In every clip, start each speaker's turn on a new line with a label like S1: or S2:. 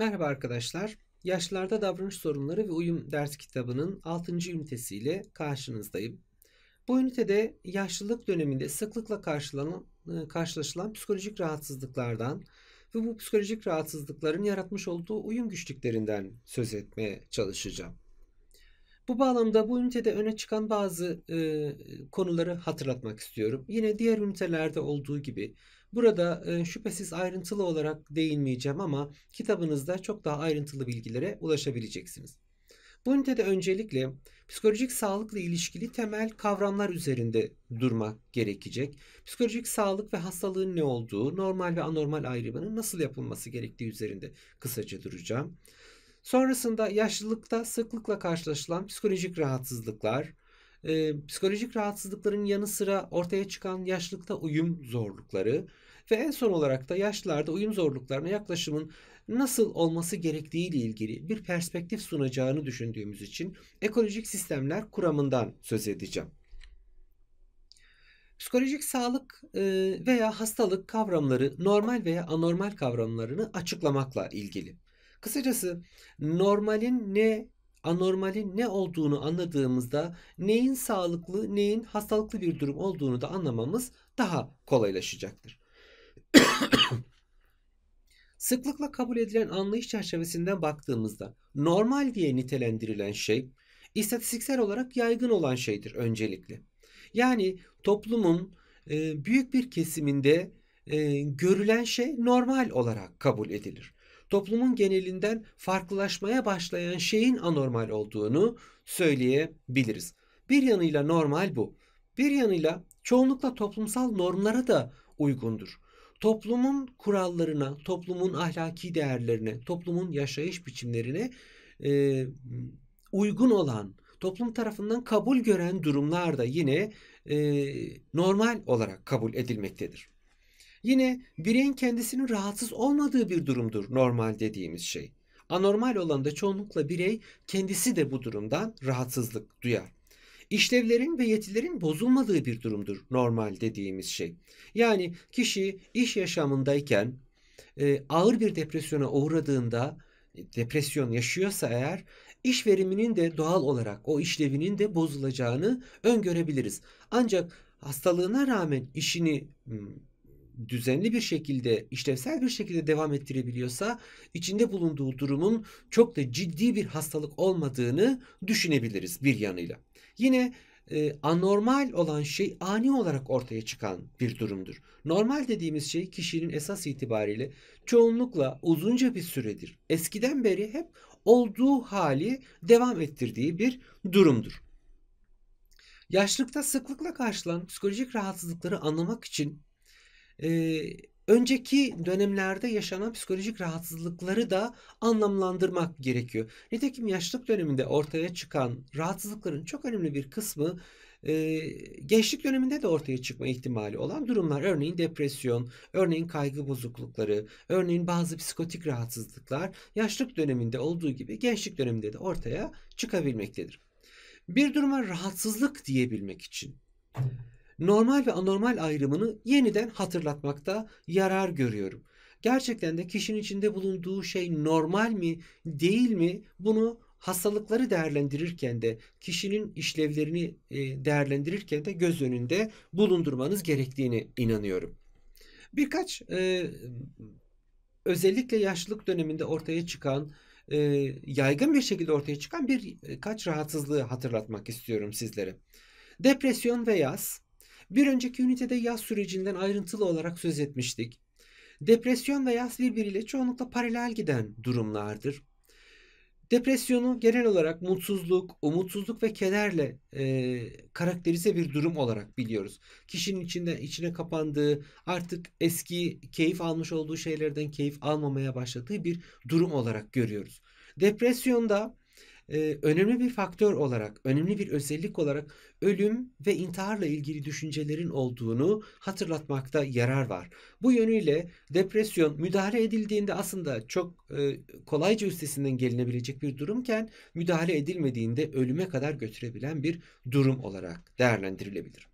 S1: Merhaba arkadaşlar. Yaşlarda davranış sorunları ve uyum ders kitabının 6. ünitesiyle karşınızdayım. Bu ünitede yaşlılık döneminde sıklıkla e, karşılaşılan psikolojik rahatsızlıklardan ve bu psikolojik rahatsızlıkların yaratmış olduğu uyum güçlüklerinden söz etmeye çalışacağım. Bu bağlamda bu ünitede öne çıkan bazı e, konuları hatırlatmak istiyorum. Yine diğer ünitelerde olduğu gibi burada e, şüphesiz ayrıntılı olarak değinmeyeceğim ama kitabınızda çok daha ayrıntılı bilgilere ulaşabileceksiniz. Bu ünitede öncelikle psikolojik sağlıkla ilişkili temel kavramlar üzerinde durmak gerekecek. Psikolojik sağlık ve hastalığın ne olduğu, normal ve anormal ayrımının nasıl yapılması gerektiği üzerinde kısaca duracağım. Sonrasında yaşlılıkta sıklıkla karşılaşılan psikolojik rahatsızlıklar, e, psikolojik rahatsızlıkların yanı sıra ortaya çıkan yaşlılıkta uyum zorlukları ve en son olarak da yaşlılarda uyum zorluklarına yaklaşımın nasıl olması gerektiği ile ilgili bir perspektif sunacağını düşündüğümüz için ekolojik sistemler kuramından söz edeceğim. Psikolojik sağlık veya hastalık kavramları normal veya anormal kavramlarını açıklamakla ilgili. Kısacası normalin ne anormalin ne olduğunu anladığımızda neyin sağlıklı neyin hastalıklı bir durum olduğunu da anlamamız daha kolaylaşacaktır. Sıklıkla kabul edilen anlayış çerçevesinden baktığımızda normal diye nitelendirilen şey istatistiksel olarak yaygın olan şeydir öncelikle. Yani toplumun e, büyük bir kesiminde e, görülen şey normal olarak kabul edilir toplumun genelinden farklılaşmaya başlayan şeyin anormal olduğunu söyleyebiliriz. Bir yanıyla normal bu. Bir yanıyla çoğunlukla toplumsal normlara da uygundur. Toplumun kurallarına, toplumun ahlaki değerlerine, toplumun yaşayış biçimlerine e, uygun olan, toplum tarafından kabul gören durumlar da yine e, normal olarak kabul edilmektedir. Yine bireyin kendisinin rahatsız olmadığı bir durumdur normal dediğimiz şey. Anormal olan da çoğunlukla birey kendisi de bu durumdan rahatsızlık duyar. İşlevlerin ve yetilerin bozulmadığı bir durumdur normal dediğimiz şey. Yani kişi iş yaşamındayken e, ağır bir depresyona uğradığında e, depresyon yaşıyorsa eğer iş veriminin de doğal olarak o işlevinin de bozulacağını öngörebiliriz. Ancak hastalığına rağmen işini hmm, düzenli bir şekilde, işlevsel bir şekilde devam ettirebiliyorsa içinde bulunduğu durumun çok da ciddi bir hastalık olmadığını düşünebiliriz bir yanıyla. Yine e, anormal olan şey ani olarak ortaya çıkan bir durumdur. Normal dediğimiz şey kişinin esas itibariyle çoğunlukla uzunca bir süredir. Eskiden beri hep olduğu hali devam ettirdiği bir durumdur. Yaşlıkta sıklıkla karşılan psikolojik rahatsızlıkları anlamak için e, önceki dönemlerde yaşanan psikolojik rahatsızlıkları da anlamlandırmak gerekiyor. Nitekim yaşlılık döneminde ortaya çıkan rahatsızlıkların çok önemli bir kısmı e, gençlik döneminde de ortaya çıkma ihtimali olan durumlar. Örneğin depresyon, örneğin kaygı bozuklukları, örneğin bazı psikotik rahatsızlıklar yaşlılık döneminde olduğu gibi gençlik döneminde de ortaya çıkabilmektedir. Bir duruma rahatsızlık diyebilmek için normal ve anormal ayrımını yeniden hatırlatmakta yarar görüyorum. Gerçekten de kişinin içinde bulunduğu şey normal mi, değil mi? Bunu hastalıkları değerlendirirken de kişinin işlevlerini e, değerlendirirken de göz önünde bulundurmanız gerektiğini inanıyorum. Birkaç e, özellikle yaşlılık döneminde ortaya çıkan e, yaygın bir şekilde ortaya çıkan birkaç rahatsızlığı hatırlatmak istiyorum sizlere. Depresyon ve yaz, bir önceki ünitede yaz sürecinden ayrıntılı olarak söz etmiştik. Depresyon ve yaz birbiriyle çoğunlukla paralel giden durumlardır. Depresyonu genel olarak mutsuzluk, umutsuzluk ve kederle e, karakterize bir durum olarak biliyoruz. Kişinin içinde içine kapandığı, artık eski keyif almış olduğu şeylerden keyif almamaya başladığı bir durum olarak görüyoruz. Depresyonda e, önemli bir faktör olarak, önemli bir özellik olarak ölüm ve intiharla ilgili düşüncelerin olduğunu hatırlatmakta yarar var. Bu yönüyle depresyon müdahale edildiğinde aslında çok e, kolayca üstesinden gelinebilecek bir durumken müdahale edilmediğinde ölüme kadar götürebilen bir durum olarak değerlendirilebilir.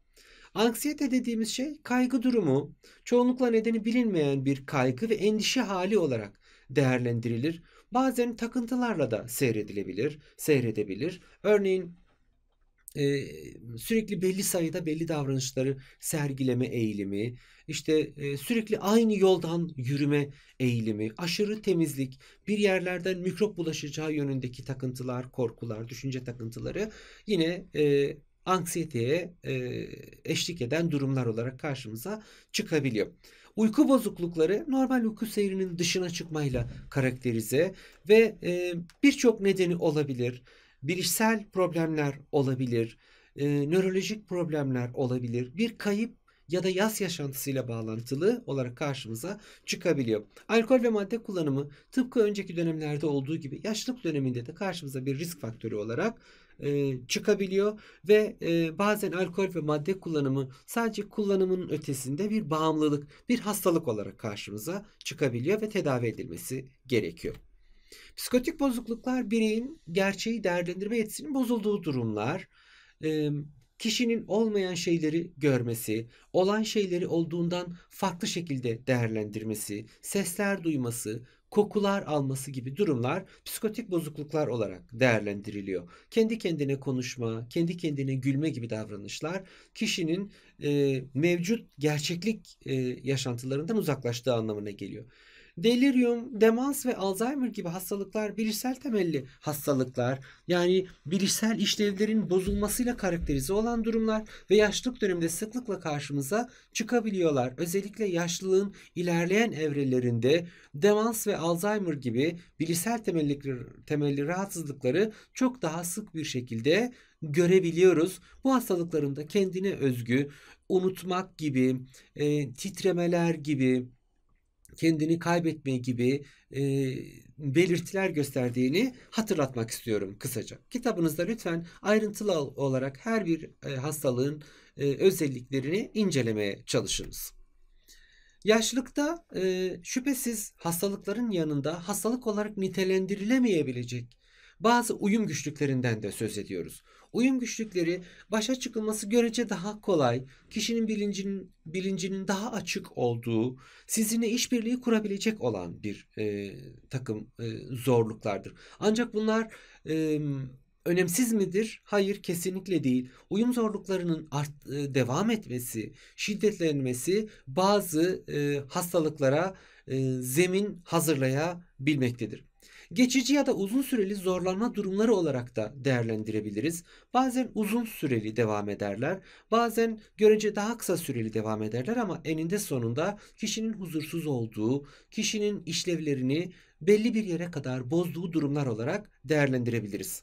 S1: Anksiyete dediğimiz şey kaygı durumu, çoğunlukla nedeni bilinmeyen bir kaygı ve endişe hali olarak değerlendirilir. Bazen takıntılarla da seyredilebilir, seyredebilir. Örneğin e, sürekli belli sayıda belli davranışları sergileme eğilimi, işte e, sürekli aynı yoldan yürüme eğilimi, aşırı temizlik, bir yerlerden mikrop bulaşacağı yönündeki takıntılar, korkular, düşünce takıntıları yine e, anksiyeteye e, eşlik eden durumlar olarak karşımıza çıkabiliyor. Uyku bozuklukları normal uyku seyrinin dışına çıkmayla karakterize ve e, birçok nedeni olabilir. Bilişsel problemler olabilir, e, nörolojik problemler olabilir, bir kayıp ya da yaz yaşantısıyla bağlantılı olarak karşımıza çıkabiliyor. Alkol ve madde kullanımı tıpkı önceki dönemlerde olduğu gibi yaşlılık döneminde de karşımıza bir risk faktörü olarak e, çıkabiliyor ve e, bazen alkol ve madde kullanımı sadece kullanımın ötesinde bir bağımlılık, bir hastalık olarak karşımıza çıkabiliyor ve tedavi edilmesi gerekiyor. Psikotik bozukluklar bireyin gerçeği değerlendirme yetisinin bozulduğu durumlar, e, kişinin olmayan şeyleri görmesi, olan şeyleri olduğundan farklı şekilde değerlendirmesi, sesler duyması, kokular alması gibi durumlar psikotik bozukluklar olarak değerlendiriliyor. Kendi kendine konuşma, kendi kendine gülme gibi davranışlar kişinin e, mevcut gerçeklik e, yaşantılarından uzaklaştığı anlamına geliyor. Delirium, demans ve Alzheimer gibi hastalıklar bilişsel temelli hastalıklar. Yani bilişsel işlevlerin bozulmasıyla karakterize olan durumlar ve yaşlılık döneminde sıklıkla karşımıza çıkabiliyorlar. Özellikle yaşlılığın ilerleyen evrelerinde demans ve Alzheimer gibi bilişsel temelli, temelli rahatsızlıkları çok daha sık bir şekilde görebiliyoruz. Bu hastalıklarında kendine özgü unutmak gibi, e, titremeler gibi, kendini kaybetme gibi e, belirtiler gösterdiğini hatırlatmak istiyorum kısaca. Kitabınızda lütfen ayrıntılı olarak her bir e, hastalığın e, özelliklerini incelemeye çalışınız. yaşlılıkta e, şüphesiz hastalıkların yanında hastalık olarak nitelendirilemeyebilecek bazı uyum güçlüklerinden de söz ediyoruz. Uyum güçlükleri başa çıkılması görece daha kolay, kişinin bilincinin, bilincinin daha açık olduğu, sizinle işbirliği kurabilecek olan bir e, takım e, zorluklardır. Ancak bunlar e, önemsiz midir? Hayır, kesinlikle değil. Uyum zorluklarının art, e, devam etmesi, şiddetlenmesi bazı e, hastalıklara e, zemin hazırlayabilmektedir. Geçici ya da uzun süreli zorlanma durumları olarak da değerlendirebiliriz. Bazen uzun süreli devam ederler, bazen görece daha kısa süreli devam ederler ama eninde sonunda kişinin huzursuz olduğu, kişinin işlevlerini belli bir yere kadar bozduğu durumlar olarak değerlendirebiliriz.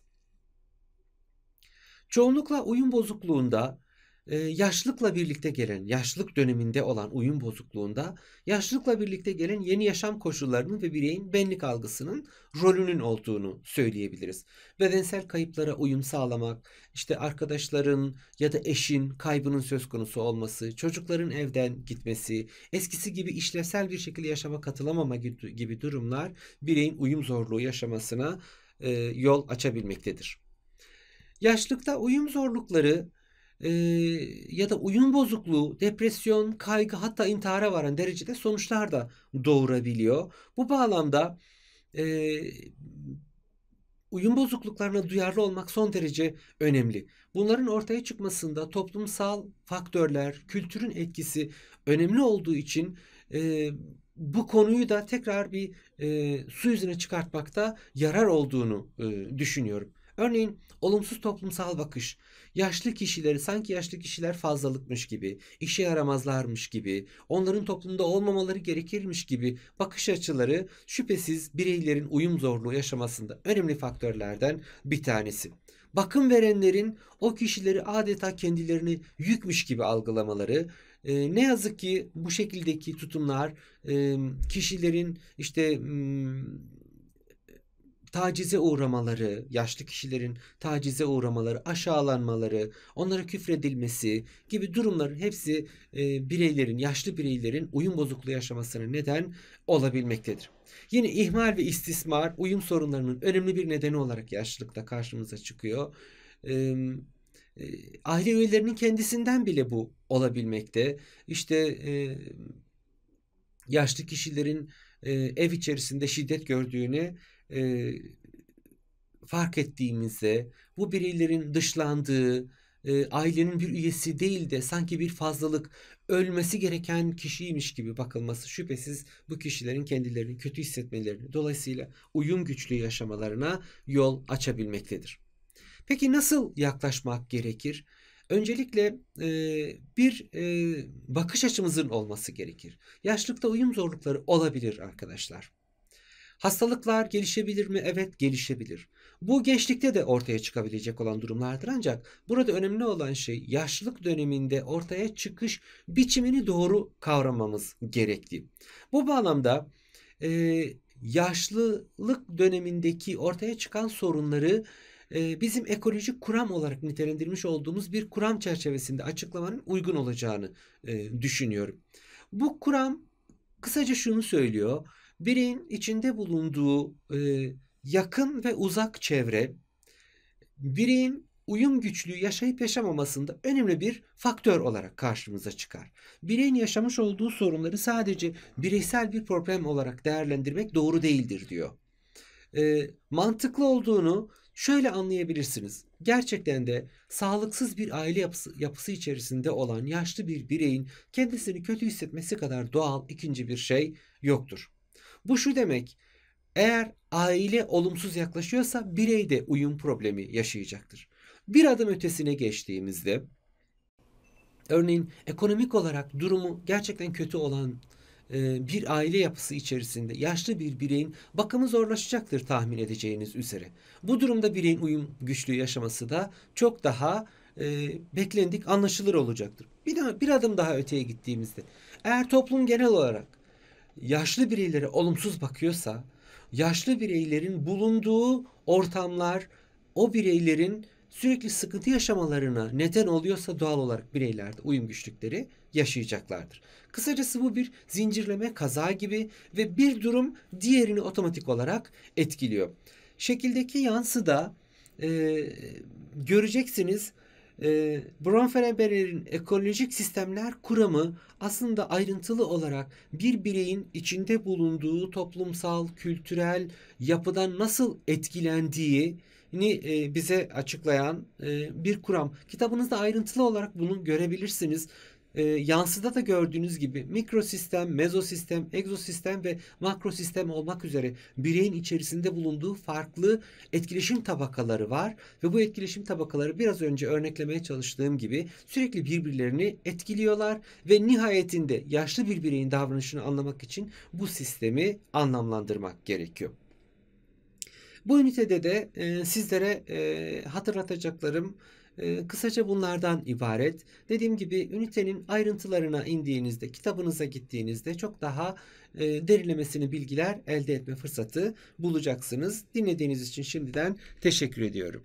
S1: Çoğunlukla uyum bozukluğunda e, yaşlılıkla birlikte gelen, yaşlılık döneminde olan uyum bozukluğunda yaşlılıkla birlikte gelen yeni yaşam koşullarının ve bireyin benlik algısının rolünün olduğunu söyleyebiliriz. Bedensel kayıplara uyum sağlamak, işte arkadaşların ya da eşin kaybının söz konusu olması, çocukların evden gitmesi, eskisi gibi işlevsel bir şekilde yaşama katılamama gibi durumlar bireyin uyum zorluğu yaşamasına yol açabilmektedir. Yaşlıkta uyum zorlukları e, ya da uyum bozukluğu, depresyon, kaygı hatta intihara varan derecede sonuçlar da doğurabiliyor. Bu bağlamda e, uyum bozukluklarına duyarlı olmak son derece önemli. Bunların ortaya çıkmasında toplumsal faktörler, kültürün etkisi önemli olduğu için e, bu konuyu da tekrar bir e, su yüzüne çıkartmakta yarar olduğunu e, düşünüyorum. Örneğin olumsuz toplumsal bakış, yaşlı kişileri sanki yaşlı kişiler fazlalıkmış gibi, işe yaramazlarmış gibi, onların toplumda olmamaları gerekirmiş gibi bakış açıları şüphesiz bireylerin uyum zorluğu yaşamasında önemli faktörlerden bir tanesi. Bakım verenlerin o kişileri adeta kendilerini yükmüş gibi algılamaları, e, ne yazık ki bu şekildeki tutumlar e, kişilerin işte hmm, tacize uğramaları, yaşlı kişilerin tacize uğramaları, aşağılanmaları, onlara küfredilmesi gibi durumların hepsi e, bireylerin, yaşlı bireylerin uyum bozukluğu yaşamasına neden olabilmektedir. Yine ihmal ve istismar uyum sorunlarının önemli bir nedeni olarak yaşlılıkta karşımıza çıkıyor. E, e, aile üyelerinin kendisinden bile bu olabilmekte. İşte e, yaşlı kişilerin e, ev içerisinde şiddet gördüğünü e, fark ettiğimizde bu bireylerin dışlandığı, e, ailenin bir üyesi değil de sanki bir fazlalık ölmesi gereken kişiymiş gibi bakılması şüphesiz bu kişilerin kendilerini kötü hissetmelerini dolayısıyla uyum güçlü yaşamalarına yol açabilmektedir. Peki nasıl yaklaşmak gerekir? Öncelikle e, bir e, bakış açımızın olması gerekir. Yaşlıkta uyum zorlukları olabilir arkadaşlar. Hastalıklar gelişebilir mi? Evet gelişebilir. Bu gençlikte de ortaya çıkabilecek olan durumlardır ancak burada önemli olan şey yaşlılık döneminde ortaya çıkış biçimini doğru kavramamız gerekli. Bu bağlamda e, yaşlılık dönemindeki ortaya çıkan sorunları bizim ekolojik kuram olarak nitelendirmiş olduğumuz bir kuram çerçevesinde açıklamanın uygun olacağını düşünüyorum. Bu kuram kısaca şunu söylüyor. birin içinde bulunduğu yakın ve uzak çevre birin uyum güçlüğü yaşayıp yaşamamasında önemli bir faktör olarak karşımıza çıkar. Bireyin yaşamış olduğu sorunları sadece bireysel bir problem olarak değerlendirmek doğru değildir diyor. E, mantıklı olduğunu Şöyle anlayabilirsiniz. Gerçekten de sağlıksız bir aile yapısı, yapısı içerisinde olan yaşlı bir bireyin kendisini kötü hissetmesi kadar doğal ikinci bir şey yoktur. Bu şu demek. Eğer aile olumsuz yaklaşıyorsa birey de uyum problemi yaşayacaktır. Bir adım ötesine geçtiğimizde örneğin ekonomik olarak durumu gerçekten kötü olan e, bir aile yapısı içerisinde yaşlı bir bireyin bakımı zorlaşacaktır tahmin edeceğiniz üzere. Bu durumda bireyin uyum güçlüğü yaşaması da çok daha e, beklendik anlaşılır olacaktır. Bir, daha, bir adım daha öteye gittiğimizde eğer toplum genel olarak yaşlı bireylere olumsuz bakıyorsa yaşlı bireylerin bulunduğu ortamlar o bireylerin sürekli sıkıntı yaşamalarına neden oluyorsa doğal olarak bireylerde uyum güçlükleri yaşayacaklardır. Kısacası bu bir zincirleme kaza gibi ve bir durum diğerini otomatik olarak etkiliyor. Şekildeki yansıda e, göreceksiniz e, ee, Bronferenberger'in ekolojik sistemler kuramı aslında ayrıntılı olarak bir bireyin içinde bulunduğu toplumsal, kültürel yapıdan nasıl etkilendiği e, bize açıklayan e, bir kuram. Kitabınızda ayrıntılı olarak bunu görebilirsiniz. E, yansıda da gördüğünüz gibi mikrosistem, mezosistem, egzosistem ve makrosistem olmak üzere bireyin içerisinde bulunduğu farklı etkileşim tabakaları var ve bu etkileşim tabakaları biraz önce örneklemeye çalıştığım gibi sürekli birbirlerini etkiliyorlar ve nihayetinde yaşlı bir bireyin davranışını anlamak için bu sistemi anlamlandırmak gerekiyor. Bu ünitede de e, sizlere e, hatırlatacaklarım kısaca bunlardan ibaret. Dediğim gibi ünitenin ayrıntılarına indiğinizde, kitabınıza gittiğinizde çok daha e, derinlemesine bilgiler elde etme fırsatı bulacaksınız. Dinlediğiniz için şimdiden teşekkür ediyorum.